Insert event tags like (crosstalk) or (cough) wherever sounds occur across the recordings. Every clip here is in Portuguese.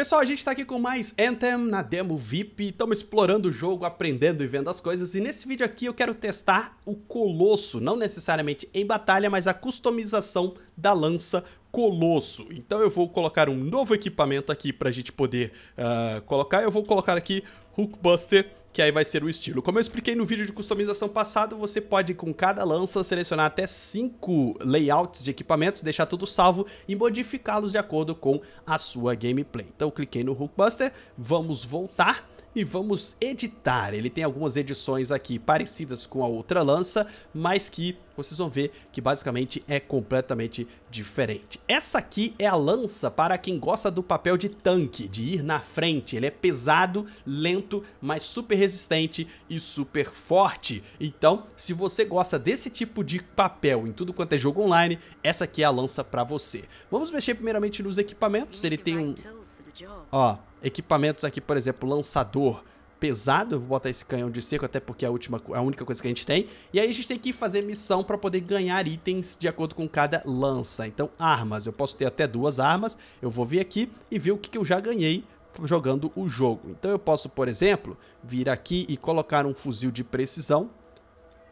Pessoal, a gente está aqui com mais Anthem na demo VIP, estamos explorando o jogo, aprendendo e vendo as coisas, e nesse vídeo aqui eu quero testar o Colosso, não necessariamente em batalha, mas a customização da lança Colosso. Então eu vou colocar um novo equipamento aqui para a gente poder uh, colocar, eu vou colocar aqui Hookbuster, que aí vai ser o estilo. Como eu expliquei no vídeo de customização passado, você pode com cada lança selecionar até 5 layouts de equipamentos, deixar tudo salvo e modificá-los de acordo com a sua gameplay. Então cliquei no Hookbuster, vamos voltar e vamos editar. Ele tem algumas edições aqui parecidas com a outra lança, mas que vocês vão ver que basicamente é completamente diferente. Essa aqui é a lança para quem gosta do papel de tanque, de ir na frente. Ele é pesado, lento, mas super resistente e super forte. Então, se você gosta desse tipo de papel em tudo quanto é jogo online, essa aqui é a lança para você. Vamos mexer primeiramente nos equipamentos. Ele tem um... Ó, Equipamentos aqui, por exemplo, lançador pesado, vou botar esse canhão de seco, até porque é a, última, a única coisa que a gente tem. E aí a gente tem que fazer missão para poder ganhar itens de acordo com cada lança. Então, armas, eu posso ter até duas armas, eu vou vir aqui e ver o que, que eu já ganhei jogando o jogo. Então eu posso, por exemplo, vir aqui e colocar um fuzil de precisão,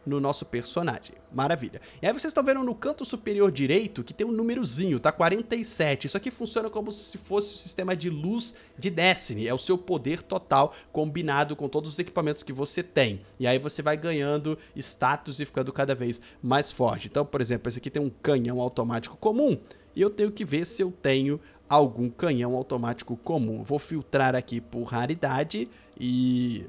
no nosso personagem. Maravilha. E aí vocês estão vendo no canto superior direito que tem um númerozinho, tá? 47. Isso aqui funciona como se fosse o sistema de luz de Destiny. É o seu poder total combinado com todos os equipamentos que você tem. E aí você vai ganhando status e ficando cada vez mais forte. Então, por exemplo, esse aqui tem um canhão automático comum. E eu tenho que ver se eu tenho algum canhão automático comum. Vou filtrar aqui por raridade e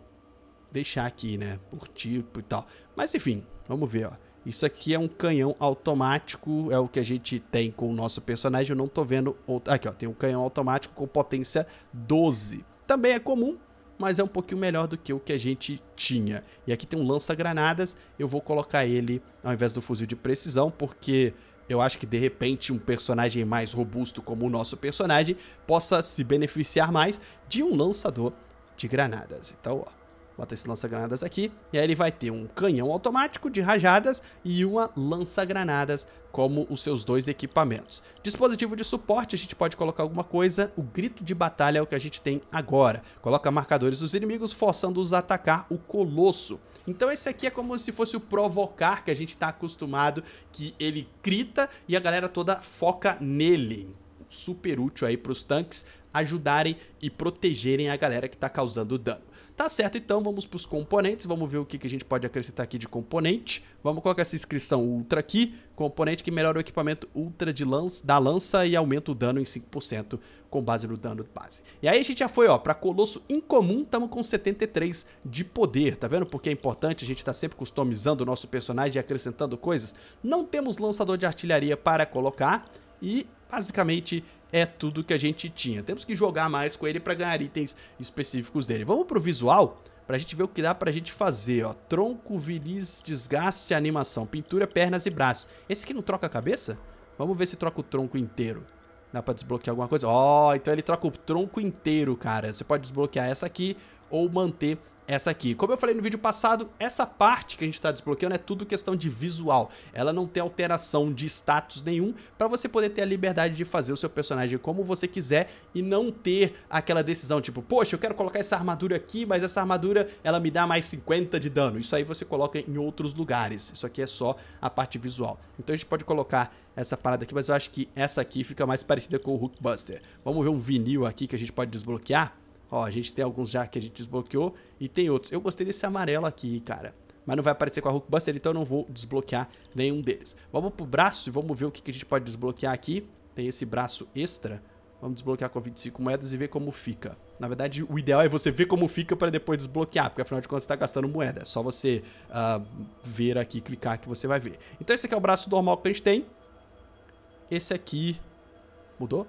deixar aqui, né? Por tipo e tal. Mas enfim, vamos ver, ó. Isso aqui é um canhão automático, é o que a gente tem com o nosso personagem. Eu não tô vendo outro... Aqui, ó, tem um canhão automático com potência 12. Também é comum, mas é um pouquinho melhor do que o que a gente tinha. E aqui tem um lança-granadas, eu vou colocar ele ao invés do fuzil de precisão, porque eu acho que de repente um personagem mais robusto como o nosso personagem possa se beneficiar mais de um lançador de granadas. Então, ó, Bota esse lança-granadas aqui. E aí ele vai ter um canhão automático de rajadas e uma lança-granadas como os seus dois equipamentos. Dispositivo de suporte, a gente pode colocar alguma coisa. O grito de batalha é o que a gente tem agora. Coloca marcadores dos inimigos, forçando-os a atacar o colosso. Então esse aqui é como se fosse o provocar que a gente está acostumado, que ele grita e a galera toda foca nele super útil aí para os tanques ajudarem e protegerem a galera que está causando dano. Tá certo, então vamos para os componentes, vamos ver o que, que a gente pode acrescentar aqui de componente. Vamos colocar essa inscrição Ultra aqui, componente que melhora o equipamento Ultra de lança, da lança e aumenta o dano em 5% com base no dano base. E aí a gente já foi ó para Colosso Incomum, estamos com 73 de poder, tá vendo? Porque é importante, a gente está sempre customizando o nosso personagem e acrescentando coisas. Não temos lançador de artilharia para colocar e basicamente é tudo que a gente tinha. Temos que jogar mais com ele para ganhar itens específicos dele. Vamos pro visual pra gente ver o que dá pra gente fazer, ó. Tronco, viris, desgaste, animação, pintura, pernas e braços. Esse aqui não troca a cabeça? Vamos ver se troca o tronco inteiro. Dá pra desbloquear alguma coisa? Ó, oh, então ele troca o tronco inteiro, cara. Você pode desbloquear essa aqui, ou manter essa aqui. Como eu falei no vídeo passado, essa parte que a gente está desbloqueando é tudo questão de visual. Ela não tem alteração de status nenhum para você poder ter a liberdade de fazer o seu personagem como você quiser e não ter aquela decisão tipo, poxa, eu quero colocar essa armadura aqui, mas essa armadura ela me dá mais 50 de dano. Isso aí você coloca em outros lugares. Isso aqui é só a parte visual. Então a gente pode colocar essa parada aqui, mas eu acho que essa aqui fica mais parecida com o Hulkbuster. Vamos ver um vinil aqui que a gente pode desbloquear. Ó, a gente tem alguns já que a gente desbloqueou e tem outros. Eu gostei desse amarelo aqui, cara. Mas não vai aparecer com a Hulkbuster, então eu não vou desbloquear nenhum deles. Vamos pro braço e vamos ver o que, que a gente pode desbloquear aqui. Tem esse braço extra. Vamos desbloquear com 25 moedas e ver como fica. Na verdade, o ideal é você ver como fica para depois desbloquear, porque afinal de contas você está gastando moeda. É só você uh, ver aqui, clicar que você vai ver. Então esse aqui é o braço normal que a gente tem. Esse aqui... Mudou?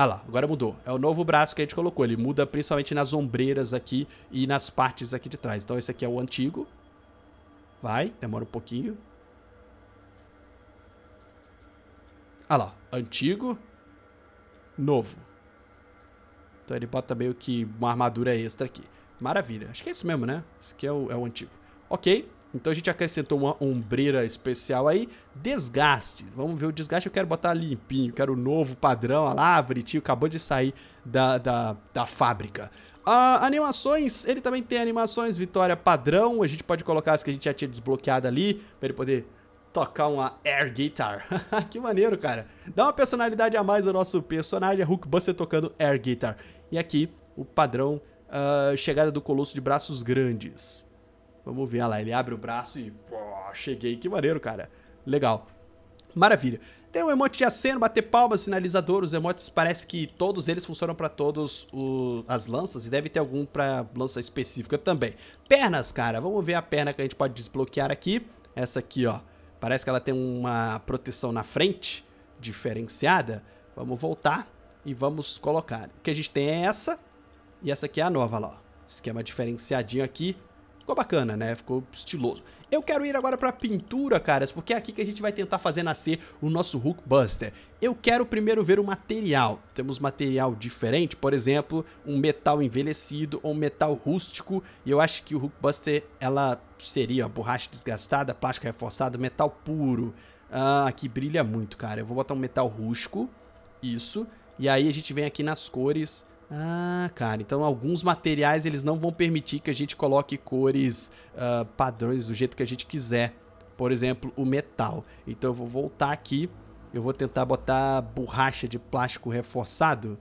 Ah lá, agora mudou. É o novo braço que a gente colocou. Ele muda principalmente nas ombreiras aqui e nas partes aqui de trás. Então esse aqui é o antigo. Vai, demora um pouquinho. Ah lá, antigo, novo. Então ele bota meio que uma armadura extra aqui. Maravilha, acho que é isso mesmo, né? Esse aqui é o, é o antigo. Ok, então a gente acrescentou uma ombreira especial aí. Desgaste. Vamos ver o desgaste. Eu quero botar limpinho. Quero o novo padrão. Olha lá, bonitinho. Acabou de sair da, da, da fábrica. Uh, animações, ele também tem animações, vitória padrão, a gente pode colocar as que a gente já tinha desbloqueado ali, pra ele poder tocar uma air guitar. (laughs) que maneiro, cara. Dá uma personalidade a mais ao nosso personagem, é Hulk Buster tocando air guitar. E aqui, o padrão, uh, chegada do Colosso de braços grandes. Vamos ver, olha lá, ele abre o braço e... Pô, cheguei, que maneiro, cara. Legal. Maravilha. Tem um emote de aceno, bater palmas, sinalizador. Os emotes parece que todos eles funcionam para todos as lanças e deve ter algum para lança específica também. Pernas, cara. Vamos ver a perna que a gente pode desbloquear aqui. Essa aqui, ó. Parece que ela tem uma proteção na frente diferenciada. Vamos voltar e vamos colocar. O que a gente tem é essa e essa aqui é a nova, lá. Ó. Esquema diferenciadinho aqui. Ficou bacana, né? Ficou estiloso. Eu quero ir agora pra pintura, caras, porque é aqui que a gente vai tentar fazer nascer o nosso Hulk Buster. Eu quero primeiro ver o material. Temos material diferente, por exemplo, um metal envelhecido ou um metal rústico. E eu acho que o Hulk Buster, ela seria borracha desgastada, plástico reforçado, metal puro. Ah, aqui brilha muito, cara. Eu vou botar um metal rústico. Isso. E aí a gente vem aqui nas cores ah, cara, então alguns materiais eles não vão permitir que a gente coloque cores uh, padrões do jeito que a gente quiser. Por exemplo, o metal. Então eu vou voltar aqui, eu vou tentar botar borracha de plástico reforçado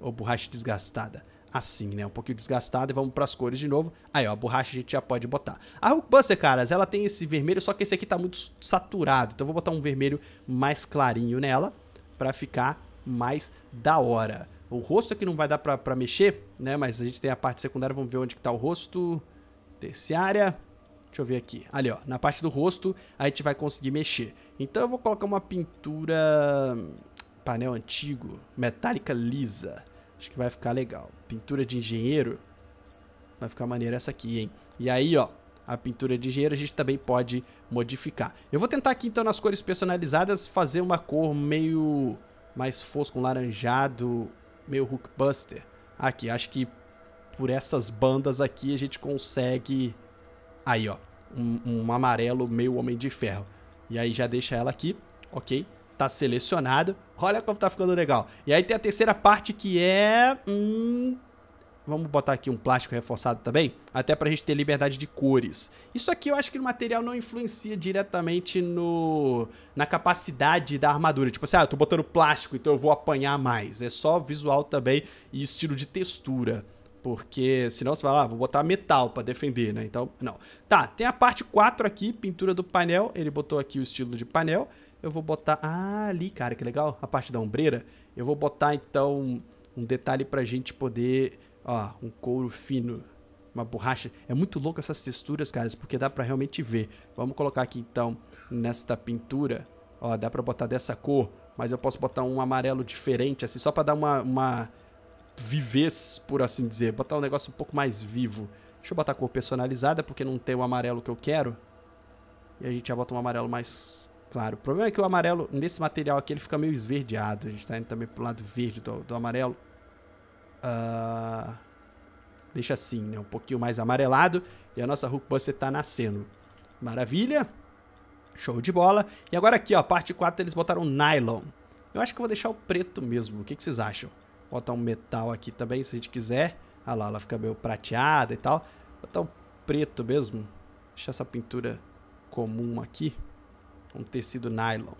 ou borracha desgastada. Assim, né? Um pouquinho desgastada e vamos para as cores de novo. Aí, ó, a borracha a gente já pode botar. A Hulkbuster, caras, ela tem esse vermelho, só que esse aqui tá muito saturado. Então eu vou botar um vermelho mais clarinho nela para ficar mais da hora. O rosto aqui não vai dar para mexer, né? Mas a gente tem a parte secundária, vamos ver onde que tá o rosto. Terciária. Deixa eu ver aqui. Ali, ó. Na parte do rosto, a gente vai conseguir mexer. Então eu vou colocar uma pintura... Hum, painel antigo. Metálica lisa. Acho que vai ficar legal. Pintura de engenheiro. Vai ficar maneira essa aqui, hein? E aí, ó. A pintura de engenheiro a gente também pode modificar. Eu vou tentar aqui, então, nas cores personalizadas, fazer uma cor meio mais fosco, um laranjado, meio Hookbuster Aqui, acho que por essas bandas aqui a gente consegue... Aí, ó, um, um amarelo meio Homem de Ferro. E aí já deixa ela aqui, ok? Tá selecionado. Olha como tá ficando legal. E aí tem a terceira parte que é... Hum Vamos botar aqui um plástico reforçado também, até pra gente ter liberdade de cores. Isso aqui eu acho que o material não influencia diretamente no na capacidade da armadura. Tipo assim, ah, eu tô botando plástico, então eu vou apanhar mais. É só visual também e estilo de textura. Porque senão você vai lá, ah, vou botar metal para defender, né? Então, não. Tá, tem a parte 4 aqui, pintura do painel. Ele botou aqui o estilo de painel. Eu vou botar... Ah, ali, cara, que legal. A parte da ombreira. Eu vou botar, então, um detalhe pra gente poder Ó, um couro fino, uma borracha. É muito louco essas texturas, caras, porque dá para realmente ver. Vamos colocar aqui então nesta pintura. Ó, dá para botar dessa cor, mas eu posso botar um amarelo diferente, assim, só para dar uma, uma vivez, por assim dizer. Botar um negócio um pouco mais vivo. Deixa eu botar a cor personalizada, porque não tem o amarelo que eu quero. E a gente já bota um amarelo mais claro. O problema é que o amarelo, nesse material aqui, ele fica meio esverdeado. A gente tá indo também pro lado verde do, do amarelo. Uh, deixa assim, né? Um pouquinho mais amarelado. E a nossa Hulkbuster tá nascendo. Maravilha. Show de bola. E agora aqui, ó, parte 4 eles botaram nylon. Eu acho que eu vou deixar o preto mesmo. O que, que vocês acham? Botar um metal aqui também, se a gente quiser. Ah lá, ela fica meio prateada e tal. Botar o preto mesmo. Deixar essa pintura comum aqui. Um tecido nylon.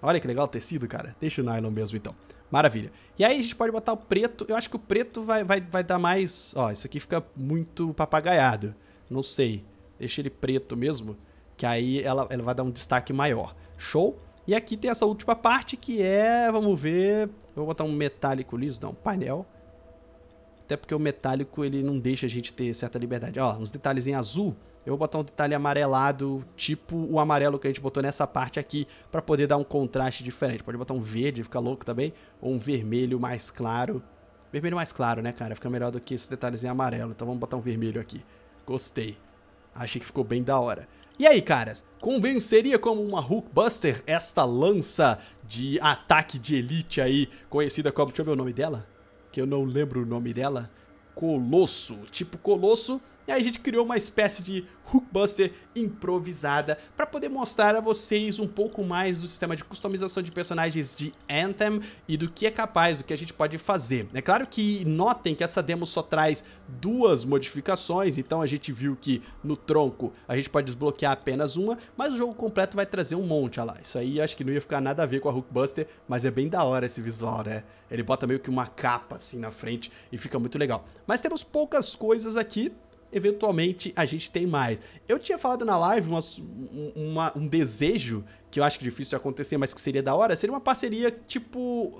Olha que legal o tecido, cara. Deixa o nylon mesmo, então. Maravilha. E aí a gente pode botar o preto. Eu acho que o preto vai, vai, vai dar mais... Ó, isso aqui fica muito papagaiado. Não sei. Deixa ele preto mesmo, que aí ela, ela vai dar um destaque maior. Show? E aqui tem essa última parte que é, vamos ver... vou botar um metálico liso, não, um painel até porque o metálico ele não deixa a gente ter certa liberdade. Ó, uns detalhes em azul, eu vou botar um detalhe amarelado, tipo o amarelo que a gente botou nessa parte aqui, para poder dar um contraste diferente. Pode botar um verde, fica louco também, ou um vermelho mais claro. Vermelho mais claro, né, cara? Fica melhor do que esses detalhes em amarelo, então vamos botar um vermelho aqui. Gostei. Achei que ficou bem da hora. E aí, caras, convenceria como uma Hulkbuster esta lança de ataque de elite aí, conhecida como... Deixa eu ver o nome dela que eu não lembro o nome dela, Colosso. Tipo Colosso, e aí a gente criou uma espécie de Hookbuster improvisada para poder mostrar a vocês um pouco mais do sistema de customização de personagens de Anthem e do que é capaz, do que a gente pode fazer. É claro que notem que essa demo só traz duas modificações, então a gente viu que no tronco a gente pode desbloquear apenas uma, mas o jogo completo vai trazer um monte, olha lá. Isso aí acho que não ia ficar nada a ver com a Hookbuster, mas é bem da hora esse visual, né? Ele bota meio que uma capa assim na frente e fica muito legal. Mas temos poucas coisas aqui, eventualmente a gente tem mais. Eu tinha falado na live uma, uma, um desejo, que eu acho que é difícil de acontecer, mas que seria da hora, seria uma parceria tipo uh,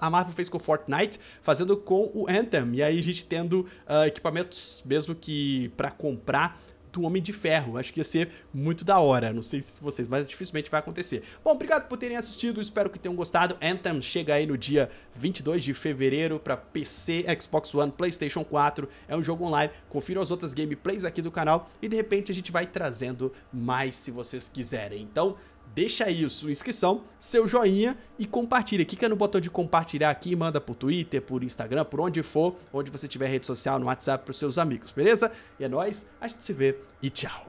a Marvel fez com Fortnite, fazendo com o Anthem, e aí a gente tendo uh, equipamentos mesmo que para comprar do Homem de Ferro. Acho que ia ser muito da hora. Não sei se vocês, mas dificilmente vai acontecer. Bom, obrigado por terem assistido. Espero que tenham gostado. Anthem chega aí no dia 22 de fevereiro para PC, Xbox One, PlayStation 4. É um jogo online. Confira as outras gameplays aqui do canal e de repente a gente vai trazendo mais se vocês quiserem. Então, deixa aí sua inscrição, seu joinha e compartilha. Clica no botão de compartilhar aqui e manda por Twitter, por Instagram, por onde for, onde você tiver rede social, no WhatsApp, para os seus amigos, beleza? E é nóis, a gente se vê e tchau.